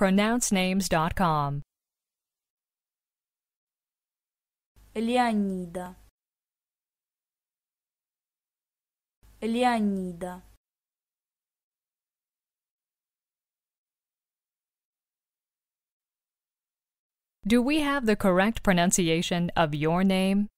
pronouncenames.com. Leonida. Leonida. Do we have the correct pronunciation of your name?